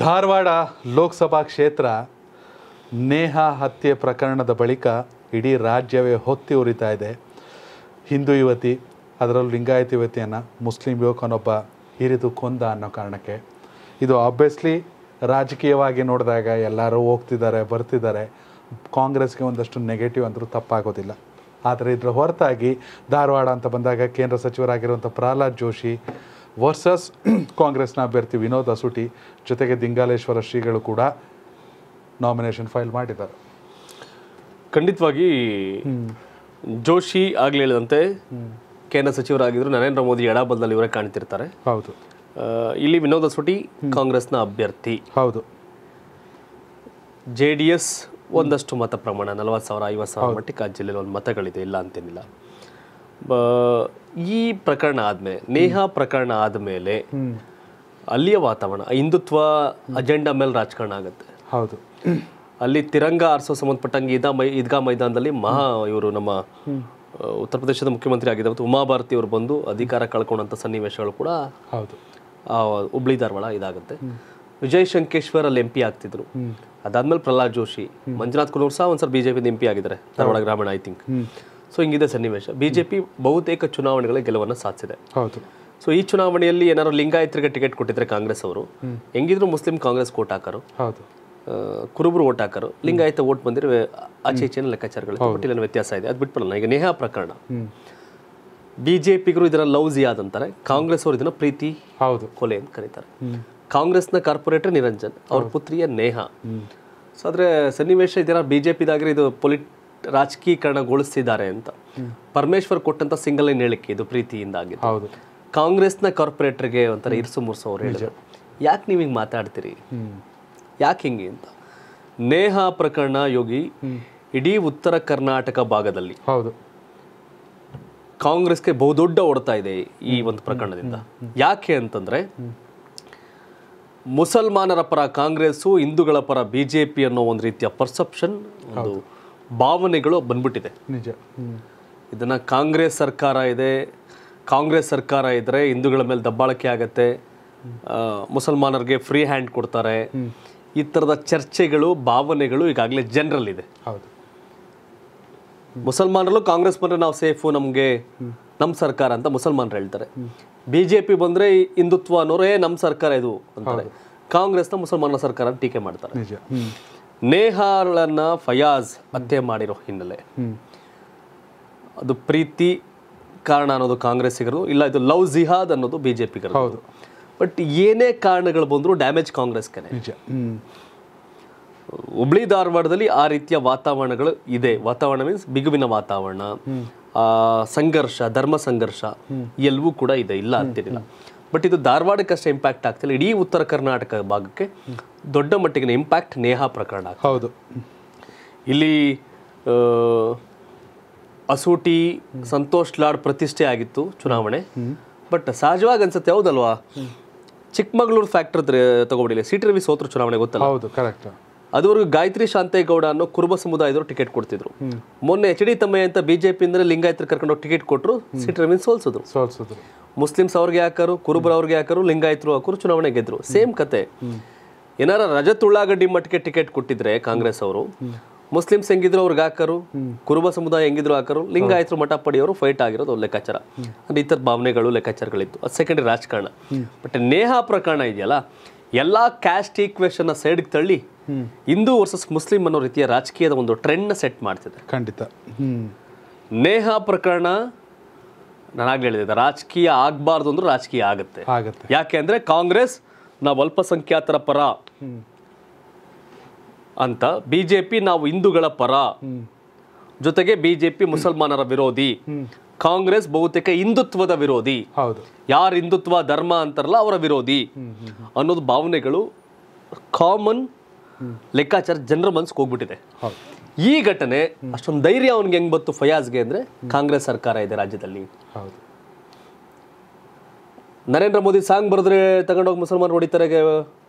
ಧಾರವಾಡ ಲೋಕಸಭಾ ಕ್ಷೇತ್ರ ನೇಹ ಹತ್ಯೆ ಪ್ರಕರಣದ ಬಳಿಕ ಇಡೀ ರಾಜ್ಯವೇ ಹೊತ್ತಿ ಉರಿತಾ ಇದೆ ಹಿಂದೂ ಯುವತಿ ಅದರಲ್ಲೂ ಲಿಂಗಾಯತ ಯುವತಿಯನ್ನು ಮುಸ್ಲಿಂ ಯುವಕನೊಬ್ಬ ಹಿರಿದು ಕೊಂದ ಅನ್ನೋ ಕಾರಣಕ್ಕೆ ಇದು ಆಬ್ವಿಯಸ್ಲಿ ರಾಜಕೀಯವಾಗಿ ನೋಡಿದಾಗ ಎಲ್ಲರೂ ಹೋಗ್ತಿದ್ದಾರೆ ಬರ್ತಿದ್ದಾರೆ ಕಾಂಗ್ರೆಸ್ಗೆ ಒಂದಷ್ಟು ನೆಗೆಟಿವ್ ಅಂದರೂ ತಪ್ಪಾಗೋದಿಲ್ಲ ಆದರೆ ಇದರ ಹೊರತಾಗಿ ಧಾರವಾಡ ಅಂತ ಬಂದಾಗ ಕೇಂದ್ರ ಸಚಿವರಾಗಿರುವಂಥ ಪ್ರಹ್ಲಾದ್ ಜೋಶಿ ವರ್ಸಸ್ ಕಾಂಗ್ರೆಸ್ನ ಅಭ್ಯರ್ಥಿ ವಿನೋದ್ ಅಸುಟಿ ಜೊತೆಗೆ ದಿಂಗಾಲೇಶ್ವರ ಶ್ರೀಗಳು ಕೂಡ ನಾಮಿನೇಷನ್ ಫೈಲ್ ಮಾಡಿದ್ದಾರೆ ಖಂಡಿತವಾಗಿ ಜೋಶಿ ಆಗಲಿ ಹೇಳಿದಂತೆ ಕೇಂದ್ರ ಸಚಿವರಾಗಿದ್ದರು ನರೇಂದ್ರ ಮೋದಿ ಎಡಬಲದಲ್ಲಿ ಇವರೇ ಕಾಣ್ತಿರ್ತಾರೆ ಹೌದು ಇಲ್ಲಿ ವಿನೋದ್ ಸುಟಿ ಕಾಂಗ್ರೆಸ್ನ ಅಭ್ಯರ್ಥಿ ಹೌದು ಜೆ ಡಿ ಎಸ್ ಒಂದಷ್ಟು ಮತ ಪ್ರಮಾಣ ನಲವತ್ತು ಸಾವಿರ ಐವತ್ತು ಸಾವಿರ ಮಟ್ಟಿಗೆ ಆ ಜಿಲ್ಲೆಯಲ್ಲಿ ಒಂದು ಮತಗಳಿದೆ ಇಲ್ಲ ಅಂತೇನಿಲ್ಲ ಈ ಪ್ರಕರಣ ಆದ್ಮೇಲೆ ನೇಹಾ ಪ್ರಕರಣ ಆದ್ಮೇಲೆ ಅಲ್ಲಿಯ ವಾತಾವರಣ ಹಿಂದುತ್ವ ಅಜೆಂಡಾ ಮೇಲೆ ರಾಜಕಾರಣ ಆಗುತ್ತೆ ಹೌದು ಅಲ್ಲಿ ತಿರಂಗ ಆರಿಸೋ ಸಂಬಂಧಪಟ್ಟಂಗೆ ಇದಾ ಮೈ ಈದ್ಗಾ ಮೈದಾನದಲ್ಲಿ ಮಹಾ ಇವರು ನಮ್ಮ ಉತ್ತರ ಪ್ರದೇಶದ ಮುಖ್ಯಮಂತ್ರಿ ಆಗಿದೆ ಮತ್ತು ಉಮಾಭಾರತಿ ಅವರು ಬಂದು ಅಧಿಕಾರ ಕಳ್ಕೊಂಡಂತ ಸನ್ನಿವೇಶಗಳು ಕೂಡ ಹೌದು ಹುಬ್ಳಿ ಧಾರವಾಡ ಇದಾಗುತ್ತೆ ವಿಜಯ್ ಶಂಕೇಶ್ವರ್ ಅಲ್ಲಿ ಎಂ ಪಿ ಆಗ್ತಿದ್ರು ಅದಾದ್ಮೇಲೆ ಪ್ರಹ್ಲಾದ್ ಜೋಶಿ ಮಂಜುನಾಥ್ ಕುಲೂರ್ ಸಹ ಒಂದ್ಸಲ ಬಿಜೆಪಿ ಎಂ ಪಿ ಆಗಿದ್ದಾರೆ ಧಾರವಾಡ ಗ್ರಾಮೀಣ ಐ ಥಿಂಕ್ ಸೊ ಹಿಂಗಿದೆ ಸನ್ನಿವೇಶ ಬಿಜೆಪಿ ಬಹುತೇಕ ಚುನಾವಣೆಗಳ ಗೆಲುವನ್ನು ಸಾಧಿಸಿದೆ ಹೌದು ಸೊ ಈ ಚುನಾವಣೆಯಲ್ಲಿ ಏನಾದ್ರು ಲಿಂಗಾಯತರಿಗೆ ಟಿಕೆಟ್ ಕೊಟ್ಟಿದ್ರೆ ಕಾಂಗ್ರೆಸ್ ಅವರು ಹೆಂಗಿದ್ರು ಮುಸ್ಲಿಂ ಕಾಂಗ್ರೆಸ್ ಓಟ್ ಹಾಕರು ಹೌದು ಕುರುಬರು ಓಟ್ ಹಾಕರು ಲಿಂಗಾಯತ ಓಟ್ ಬಂದಿರೋ ಆಚೆ ಈಚಿನ ಲೆಕ್ಕಾಚಾರಗಳು ವ್ಯತ್ಯಾಸ ಇದೆ ಅದು ಬಿಟ್ಬಿಡಲ್ಲ ಈಗ ನೇಹಾ ಪ್ರಕರಣ ಬಿಜೆಪಿಗರು ಇದರ ಲೌಜಿ ಅಂತಾರೆ ಕಾಂಗ್ರೆಸ್ ಅವರು ಇದನ್ನ ಪ್ರೀತಿ ಹೌದು ಕೊಲೆ ಅಂತ ಕರೀತಾರೆ ಕಾಂಗ್ರೆಸ್ನ ಕಾರ್ಪೊರೇಟರ್ ನಿರಂಜನ್ ಅವ್ರ ಪುತ್ರಿಯ ನೇಹಾ ಸೊ ಆದ್ರೆ ಸನ್ನಿವೇಶ ಇದರ ಬಿಜೆಪಿದಾಗ್ರೆ ಇದು ಪೊಲಿಟ್ ರಾಜಕೀಕರಣಗೊಳಿಸಿದ್ದಾರೆ ಅಂತ ಪರಮೇಶ್ವರ್ ಕೊಟ್ಟಂತ ಸಿಂಗಲ್ ಏನ್ ಹೇಳಿಕೆ ಇದು ಪ್ರೀತಿಯಿಂದಾಗಿ ಹೌದು ಕಾಂಗ್ರೆಸ್ನ ಕಾರ್ಪೊರೇಟರ್ಗೆ ಒಂಥರ ಇರ್ಸು ಮುರ್ಸು ಅವ್ರು ಹೇಳಿದ್ರು ಯಾಕೆ ನೀವು ಹಿಂಗೆ ಮಾತಾಡ್ತೀರಿ ಯಾಕೆ ಹಿಂಗೆ ಅಂತ ನೇಹ ಪ್ರಕರಣ ಯೋಗಿ ಇಡೀ ಉತ್ತರ ಕರ್ನಾಟಕ ಭಾಗದಲ್ಲಿ ಹೌದು ಕಾಂಗ್ರೆಸ್ಗೆ ಬಹುದೊಡ್ಡ ಓಡ್ತಾ ಇದೆ ಈ ಒಂದು ಪ್ರಕರಣದಿಂದ ಯಾಕೆ ಅಂತಂದ್ರೆ ಮುಸಲ್ಮಾನರ ಪರ ಕಾಂಗ್ರೆಸ್ಸು ಹಿಂದೂಗಳ ಪರ ಬಿಜೆಪಿ ಅನ್ನೋ ಒಂದು ರೀತಿಯ ಪರ್ಸೆಪ್ಷನ್ ಒಂದು ಭಾವನೆಗಳು ಬಂದ್ಬಿಟ್ಟಿದೆ ನಿಜ ಇದನ್ನು ಕಾಂಗ್ರೆಸ್ ಸರ್ಕಾರ ಇದೆ ಕಾಂಗ್ರೆಸ್ ಸರ್ಕಾರ ಇದ್ದರೆ ಹಿಂದೂಗಳ ಮೇಲೆ ದಬ್ಬಾಳಿಕೆ ಆಗತ್ತೆ ಮುಸಲ್ಮಾನರಿಗೆ ಫ್ರೀ ಹ್ಯಾಂಡ್ ಕೊಡ್ತಾರೆ ಈ ಥರದ ಚರ್ಚೆಗಳು ಭಾವನೆಗಳು ಈಗಾಗಲೇ ಜನರಲ್ ಇದೆ ಹೌದು ಮುಸಲ್ಮಾನರಲ್ಲೂ ಕಾಂಗ್ರೆಸ್ ಬಂದರೆ ನಾವು ಸೇಫು ನಮಗೆ ನಮ್ಮ ಸರ್ಕಾರ ಅಂತ ಮುಸಲ್ಮಾನರು ಹೇಳ್ತಾರೆ ಬಿ ಜೆ ಪಿ ಬಂದರೆ ಹಿಂದುತ್ವ ಅನ್ನೋರೇ ನಮ್ಮ ಸರ್ಕಾರ ಇದು ಅಂತಾರೆ ಕಾಂಗ್ರೆಸ್ನ ಮುಸಲ್ಮಾನ ಸರ್ಕಾರ ಟೀಕೆ ಮಾಡ್ತಾರೆ ನೇಹಾಳನ್ನು ಫಯಾಜ್ ಹತ್ಯೆ ಮಾಡಿರೋ ಹಿನ್ನೆಲೆ ಅದು ಪ್ರೀತಿ ಕಾರಣ ಅನ್ನೋದು ಕಾಂಗ್ರೆಸ್ಸಿಗರು ಇಲ್ಲ ಇದು ಲವ್ ಜಿಹಾದ್ ಅನ್ನೋದು ಬಿಜೆಪಿ ಹೌದು ಬಟ್ ಏನೇ ಕಾರಣಗಳು ಬಂದರೂ ಡ್ಯಾಮೇಜ್ ಕಾಂಗ್ರೆಸ್ಗೆ ಹುಬ್ಳಿ ಧಾರವಾಡದಲ್ಲಿ ಆ ರೀತಿಯ ವಾತಾವರಣಗಳು ಇದೆ ವಾತಾವರಣ ಮೀನ್ಸ್ ಬಿಗುವಿನ ವಾತಾವರಣ ಸಂಘರ್ಷ ಧರ್ಮ ಸಂಘರ್ಷ ಎಲ್ಲವೂ ಕೂಡ ಇದೆ ಇಲ್ಲ ಅಂತಿರಲಿಲ್ಲ ಬಟ್ ಇದು ಧಾರವಾಡಕ್ಕಷ್ಟೇ ಇಂಪ್ಯಾಕ್ಟ್ ಆಗ್ತಿಲ್ಲ ಇಡೀ ಉತ್ತರ ಕರ್ನಾಟಕ ಭಾಗಕ್ಕೆ ದೊಡ್ಡ ಮಟ್ಟಿಗೆ ಇಂಪ್ಯಾಕ್ಟ್ ನೇಹ ಪ್ರಕರಣ ಹೌದು ಇಲ್ಲಿ ಅಸೂಟಿ ಸಂತೋಷ್ ಲಾಡ್ ಪ್ರತಿಷ್ಠೆ ಆಗಿತ್ತು ಚುನಾವಣೆ ಬಟ್ ಸಹಜವಾಗಿ ಅನ್ಸುತ್ತೆ ಹೌದಲ್ವಾ ಚಿಕ್ಕಮಗಳೂರು ಫ್ಯಾಕ್ಟರ್ ತಗೊಬಿಡಿಲ್ಲ ಸಿಟಿ ಟಿ ರವಿ ಸೋತ್ರ ಚುನಾವಣೆ ಗೊತ್ತಲ್ಲ ಹೌದು ಕರೆಕ್ಟ್ ಅದುವರೆಗೂ ಗಾಯತ್ರಿ ಶಾಂತೇಗೌಡ ಅನ್ನೋ ಕುರುಬ ಸಮುದಾಯದವರು ಟಿಕೆಟ್ ಕೊಡ್ತಿದ್ರು ಮೊನ್ನೆ ಎಚ್ ಡಿ ತಮ್ಮಯ್ಯ ಅಂತ ಬಿಜೆಪಿ ಅಂದ್ರೆ ಲಿಂಗಾಯತರ ಕರ್ಕೊಂಡು ಟಿಕೆಟ್ ಕೊಟ್ಟರು ಸಿಟಿ ಟಿ ಸೋಲ್ಸಿದ್ರು ಸೋಲ್ಸಿದ್ರು ಮುಸ್ಲಿಮ್ಸ್ ಅವ್ರಿಗೆ ಹಾಕರು ಕುರುಬರ ಹಾಕರು ಲಿಂಗಾಯತರು ಹಾಕರು ಚುನಾವಣೆ ಗೆದ್ರು ಸೇಮ್ ಕತೆ ಏನಾರ ರಜತ್ ಉಳ್ಳಾಗಡ್ಡಿ ಮಟ್ಟಿಗೆ ಟಿಕೆಟ್ ಕೊಟ್ಟಿದ್ರೆ ಕಾಂಗ್ರೆಸ್ ಅವರು ಮುಸ್ಲಿಮ್ಸ್ ಹೆಂಗಿದ್ರು ಅವ್ರಿಗೆ ಹಾಕರು ಕುರುಬ ಸಮುದಾಯ ಹೆಂಗಿದ್ರು ಹಾಕರು ಲಿಂಗಾಯತರು ಮಠ ಪಡೆಯೋರು ಫೈಟ್ ಆಗಿರೋದು ಲೆಕ್ಕಾಚಾರ ಈ ಇತರ ಭಾವನೆಗಳು ಲೆಕ್ಕಾಚಾರಗಳಿತ್ತು ಅದು ಸೆಕೆಂಡ್ ರಾಜಕಾರಣ ಬಟ್ ನೇಹ ಪ್ರಕರಣ ಇದೆಯಲ್ಲ ಎಲ್ಲಾ ಕ್ಯಾಸ್ಟ್ ಈಕ್ವೇಶನ್ ಸೈಡ್ಗೆ ತಳ್ಳಿ ಹಿಂದೂ ವರ್ಸಸ್ ಮುಸ್ಲಿಂ ಅನ್ನೋ ರೀತಿಯ ರಾಜಕೀಯದ ಒಂದು ಟ್ರೆಂಡ್ನ ಸೆಟ್ ಮಾಡ್ತಿದೆ ಖಂಡಿತ ನೇಹ ಪ್ರಕರಣ ನಾನಾಗ್ಲೇ ಹೇಳಿದೆ ರಾಜಕೀಯ ಆಗಬಾರ್ದು ಅಂದ್ರೆ ರಾಜಕೀಯ ಆಗುತ್ತೆ ಯಾಕೆ ಅಂದ್ರೆ ಕಾಂಗ್ರೆಸ್ ನಾವು ಅಲ್ಪಸಂಖ್ಯಾತರ ಪರ ಅಂತ ಬಿಜೆಪಿ ನಾವು ಹಿಂದೂಗಳ ಪರ ಜೊತೆಗೆ ಬಿಜೆಪಿ ಮುಸಲ್ಮಾನರ ವಿರೋಧಿ ಕಾಂಗ್ರೆಸ್ ಬಹುತೇಕ ಹಿಂದುತ್ವದ ವಿರೋಧಿ ಹೌದು ಯಾರು ಹಿಂದುತ್ವ ಧರ್ಮ ಅಂತಾರಲ್ಲ ಅವರ ವಿರೋಧಿ ಅನ್ನೋದು ಭಾವನೆಗಳು ಕಾಮನ್ ಲೆಕ್ಕಾಚಾರ ಜನರ ಮನ್ಸ್ಗೆ ಹೋಗ್ಬಿಟ್ಟಿದೆ ಈ ಘಟನೆ ಅಷ್ಟೊಂದು ಧೈರ್ಯ ಅವನಿಗೆ ಹೆಂಗ್ ಬತ್ತು ಫಯಾಜ್ಗೆ ಅಂದ್ರೆ ಕಾಂಗ್ರೆಸ್ ಸರ್ಕಾರ ಇದೆ ರಾಜ್ಯದಲ್ಲಿ ನರೇಂದ್ರ ಮೋದಿ ಸಾಂಗ್ ಬರೆದ್ರೆ ತಗೊಂಡೋಗಿ ಮುಸಲ್ಮಾನ್ ಹೊಡಿತಾರೆ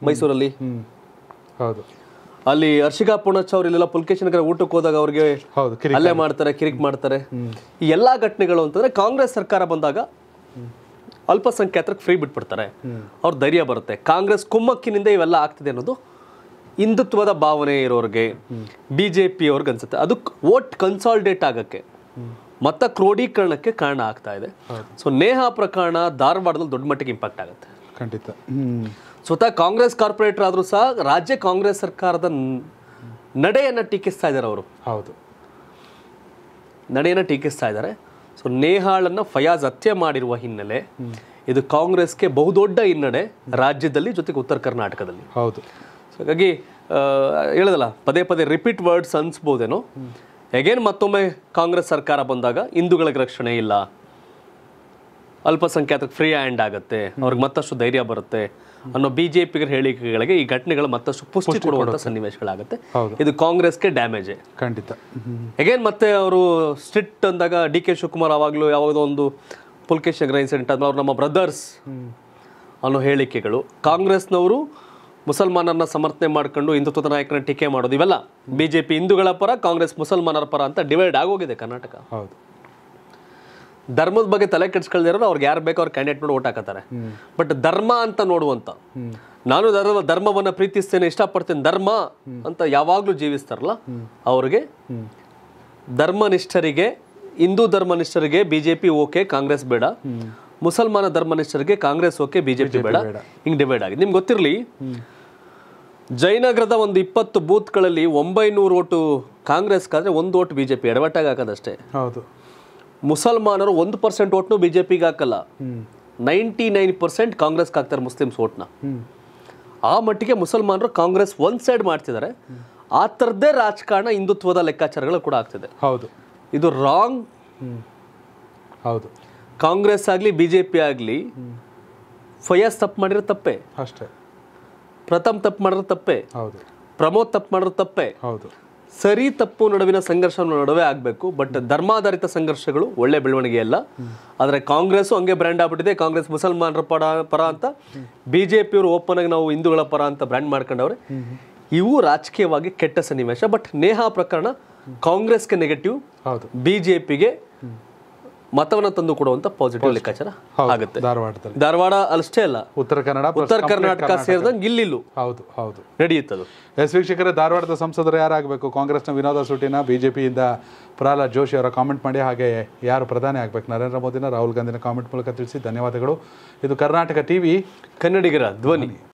ಮೈಸೂರಲ್ಲಿ ಹೌದು ಅಲ್ಲಿ ಹರ್ಷಿಕಾ ಪೂಣಚ್ಚ ಅವ್ರು ಇಲ್ಲೆಲ್ಲ ಪುಲ್ಕೇಶನ್ ಊಟಕ್ಕೆ ಹೋದಾಗ ಅವ್ರಿಗೆ ಅಲ್ಲೇ ಮಾಡ್ತಾರೆ ಕಿರಿಕ್ ಮಾಡ್ತಾರೆ ಈ ಎಲ್ಲ ಘಟನೆಗಳು ಅಂತಂದ್ರೆ ಕಾಂಗ್ರೆಸ್ ಸರ್ಕಾರ ಬಂದಾಗ ಅಲ್ಪಸಂಖ್ಯಾತರಿಗೆ ಫ್ರೀ ಬಿಟ್ಬಿಡ್ತಾರೆ ಅವ್ರ ಧೈರ್ಯ ಬರುತ್ತೆ ಕಾಂಗ್ರೆಸ್ ಕುಮ್ಮಕ್ಕಿನಿಂದ ಇವೆಲ್ಲ ಆಗ್ತಿದೆ ಅನ್ನೋದು ಹಿಂದುತ್ವದ ಭಾವನೆ ಇರೋರಿಗೆ ಬಿ ಜೆ ಅವ್ರಿಗೆ ಅನ್ಸುತ್ತೆ ಅದಕ್ಕೆ ವೋಟ್ ಕನ್ಸಾಲ್ಡೇಟ್ ಆಗಕ್ಕೆ ಮತ್ತ ಕ್ರೋಢೀಕರಣಕ್ಕೆ ಕಾರಣ ಆಗ್ತಾ ಇದೆ ಸೊ ನೇಹ ಪ್ರಕರಣ ಧಾರವಾಡದಲ್ಲಿ ದೊಡ್ಡ ಮಟ್ಟಿಗೆ ಇಂಪ್ಯಾಕ್ಟ್ ಆಗುತ್ತೆ ಖಂಡಿತ ಸ್ವತಃ ಕಾಂಗ್ರೆಸ್ ಕಾರ್ಪೊರೇಟರ್ ಆದರೂ ಸಹ ರಾಜ್ಯ ಕಾಂಗ್ರೆಸ್ ಸರ್ಕಾರದ ನಡೆಯನ್ನು ಟೀಕಿಸ್ತಾ ಇದ್ದಾರೆ ಅವರು ಹೌದು ನಡೆಯನ್ನು ಟೀಕಿಸ್ತಾ ಇದ್ದಾರೆ ಸೊ ನೇಹಾಳನ್ನು ಫಯಾಜ್ ಹತ್ಯೆ ಮಾಡಿರುವ ಹಿನ್ನೆಲೆ ಇದು ಕಾಂಗ್ರೆಸ್ಗೆ ಬಹುದೊಡ್ಡ ಹಿನ್ನಡೆ ರಾಜ್ಯದಲ್ಲಿ ಜೊತೆಗೆ ಉತ್ತರ ಕರ್ನಾಟಕದಲ್ಲಿ ಹೌದು ಹಾಗಾಗಿ ಹೇಳದಲ್ಲ ಪದೇ ಪದೇ ರಿಪೀಟ್ ವರ್ಡ್ಸ್ ಅನ್ಸ್ಬೋದೇನೋ ಎಗೇನ್ ಮತ್ತೊಮ್ಮೆ ಕಾಂಗ್ರೆಸ್ ಸರ್ಕಾರ ಬಂದಾಗ ಹಿಂದೂಗಳಿಗೆ ರಕ್ಷಣೆ ಇಲ್ಲ ಅಲ್ಪಸಂಖ್ಯಾತಕ್ಕೆ ಫ್ರೀ ಹ್ಯಾಂಡ್ ಆಗುತ್ತೆ ಅವ್ರಿಗೆ ಮತ್ತಷ್ಟು ಧೈರ್ಯ ಬರುತ್ತೆ ಅನ್ನೋ ಬಿಜೆಪಿ ಹೇಳಿಕೆಗಳಿಗೆ ಈ ಘಟನೆಗಳು ಮತ್ತಷ್ಟು ಪುಷ್ಟಿ ಕೊಡುವಂಥ ಸನ್ನಿವೇಶಗಳಾಗುತ್ತೆ ಇದು ಕಾಂಗ್ರೆಸ್ಗೆ ಡ್ಯಾಮೇಜ್ ಖಂಡಿತ ಎಗೇನ್ ಮತ್ತೆ ಅವರು ಸ್ಟ್ರಿಟ್ ಅಂದಾಗ ಡಿ ಕೆ ಶಿವಕುಮಾರ್ ಆವಾಗಲೂ ಯಾವುದೋ ಒಂದು ಪುಲ್ಕೇಶ್ ಅಗ್ರ ಇನ್ಸಿಡೆಂಟ್ ಅಂದ್ರೆ ಅವ್ರು ನಮ್ಮ ಬ್ರದರ್ಸ್ ಅನ್ನೋ ಹೇಳಿಕೆಗಳು ಕಾಂಗ್ರೆಸ್ನವರು ಮುಸಲ್ಮಾನರನ್ನ ಸಮರ್ಥನೆ ಮಾಡ್ಕೊಂಡು ಹಿಂದುತ್ವದ ನಾಯಕರನ್ನ ಟೀಕೆ ಮಾಡೋದು ಇವೆಲ್ಲ ಬಿಜೆಪಿ ಹಿಂದೂಗಳ ಪರ ಕಾಂಗ್ರೆಸ್ ಮುಸಲ್ಮಾನರ ಪರ ಅಂತ ಡಿವೈಡ್ ಆಗೋಗಿದೆ ಕರ್ನಾಟಕ ಹೌದು ಧರ್ಮದ ಬಗ್ಗೆ ತಲೆ ಕೆಡ್ಸ್ಕೊಳ್ದಿರೋ ಅವ್ರಿಗೆ ಯಾರು ಬೇಕೋ ಅವ್ರ ಕ್ಯಾಂಡಿಡೇಟ್ ನೋಡಿ ಓಟ್ ಹಾಕತಾರೆ ಬಟ್ ಧರ್ಮ ಅಂತ ನೋಡುವಂತ ನಾನು ಧರ್ಮವನ್ನು ಪ್ರೀತಿಸ್ತೇನೆ ಇಷ್ಟಪಡ್ತೇನೆ ಧರ್ಮ ಅಂತ ಯಾವಾಗಲೂ ಜೀವಿಸ್ತಾರಲ್ಲ ಅವ್ರಿಗೆ ಧರ್ಮನಿಷ್ಠರಿಗೆ ಹಿಂದೂ ಧರ್ಮನಿಷ್ಠರಿಗೆ ಬಿಜೆಪಿ ಓಕೆ ಕಾಂಗ್ರೆಸ್ ಬೇಡ ಮುಸಲ್ಮಾನ ಧರ್ಮನಿಷ್ಠರಿಗೆ ಕಾಂಗ್ರೆಸ್ ಓಕೆ ಬಿಜೆಪಿ ಬೇಡ ಹಿಂಗ್ ಡಿವೈಡ್ ಆಗಿದೆ ನಿಮ್ಗೆ ಗೊತ್ತಿರಲಿ ಜಯನಗರದ ಒಂದು ಇಪ್ಪತ್ತು ಬೂತ್ಗಳಲ್ಲಿ ಒಂಬೈನೂರು ಓಟು ಕಾಂಗ್ರೆಸ್ಗಾದ್ರೆ ಒಂದು ಓಟ್ ಬಿಜೆಪಿ ಎಡವಟ್ಟಾಗ ಹಾಕೋದಷ್ಟೇ ಹೌದು ಮುಸಲ್ಮಾನರು ಒಂದು ಪರ್ಸೆಂಟ್ ಓಟ್ನು ಬಿಜೆಪಿಗೆ ಹಾಕಲ್ಲ ನೈಂಟಿ ನೈನ್ ಪರ್ಸೆಂಟ್ ಕಾಂಗ್ರೆಸ್ಗೆ ಹಾಕ್ತಾರೆ ಮುಸ್ಲಿಮ್ಸ್ ಓಟ್ನ ಆ ಮಟ್ಟಿಗೆ ಮುಸಲ್ಮಾನರು ಕಾಂಗ್ರೆಸ್ ಒನ್ ಸೈಡ್ ಮಾಡ್ತಿದ್ದಾರೆ ಆ ಥರದ್ದೇ ರಾಜಕಾರಣ ಹಿಂದುತ್ವದ ಲೆಕ್ಕಾಚಾರಗಳು ಕೂಡ ಆಗ್ತಿದೆ ಹೌದು ಇದು ರಾಂಗ್ ಹೌದು ಕಾಂಗ್ರೆಸ್ ಆಗಲಿ ಬಿ ಜೆ ಪಿ ಆಗಲಿ ಫಯಾಸ್ ತಪ್ಪು ಮಾಡಿರೋ ತಪ್ಪೆ ಅಷ್ಟೇ ಪ್ರಥಮ್ ತಪ್ಪು ಮಾಡಿದ್ರೆ ತಪ್ಪೆ ಹೌದು ಪ್ರಮೋದ್ ತಪ್ಪು ಮಾಡಿದ್ರೆ ತಪ್ಪೆ ಹೌದು ಸರಿ ತಪ್ಪು ನಡುವಿನ ಸಂಘರ್ಷ ನಡುವೆ ಆಗಬೇಕು ಬಟ್ ಧರ್ಮಾಧಾರಿತ ಸಂಘರ್ಷಗಳು ಒಳ್ಳೆ ಬೆಳವಣಿಗೆ ಅಲ್ಲ ಆದರೆ ಕಾಂಗ್ರೆಸ್ ಹಂಗೆ ಬ್ರ್ಯಾಂಡ್ ಆಗ್ಬಿಟ್ಟಿದೆ ಕಾಂಗ್ರೆಸ್ ಮುಸಲ್ಮಾನರ ಪಡ ಪರ ಅಂತ ಬಿ ಜೆ ಪಿಯವರು ಓಪನ್ ಆಗಿ ನಾವು ಹಿಂದೂಗಳ ಪರ ಅಂತ ಬ್ರ್ಯಾಂಡ್ ಮಾಡ್ಕೊಂಡವ್ರೆ ಇವು ರಾಜಕೀಯವಾಗಿ ಕೆಟ್ಟ ಸನ್ನಿವೇಶ ಬಟ್ ನೇಹಾ ಪ್ರಕರಣ ಕಾಂಗ್ರೆಸ್ಗೆ ನೆಗೆಟಿವ್ ಬಿ ಜೆ ಪಿಗೆ ಮತವನ್ನು ತಂದು ಕೊಡುವಂತ ಪಾಸಿಟಿವ್ ಲೆಕ್ಕಾಚಾರ ಆಗುತ್ತೆ ಧಾರವಾಡದಲ್ಲಿ ಧಾರವಾಡ ಅಷ್ಟೇ ಅಲ್ಲ ಉತ್ತರ ಕನ್ನಡ ಉತ್ತರ ಕರ್ನಾಟಕ ಸೇರಿದಂಗೆ ಇಲ್ಲಿಲ್ಲ ಹೌದು ಹೌದು ನಡೆಯುತ್ತದು ಎಸ್ ವೀಕ್ಷಕರೇ ಧಾರವಾಡದ ಸಂಸದರು ಯಾರಾಗಬೇಕು ಕಾಂಗ್ರೆಸ್ನ ವಿನೋದ ಸುಟಿನ ಬಿಜೆಪಿಯಿಂದ ಪ್ರಹ್ಲಾದ್ ಜೋಶಿ ಅವರ ಕಾಮೆಂಟ್ ಮಾಡಿ ಹಾಗೆ ಯಾರು ಪ್ರಧಾನಿ ಆಗಬೇಕು ನರೇಂದ್ರ ಮೋದಿನ ರಾಹುಲ್ ಗಾಂಧಿನ ಕಾಮೆಂಟ್ ಮೂಲಕ ತಿಳಿಸಿ ಧನ್ಯವಾದಗಳು ಇದು ಕರ್ನಾಟಕ ಟಿವಿ ಕನ್ನಡಿಗರ ಧ್ವನಿ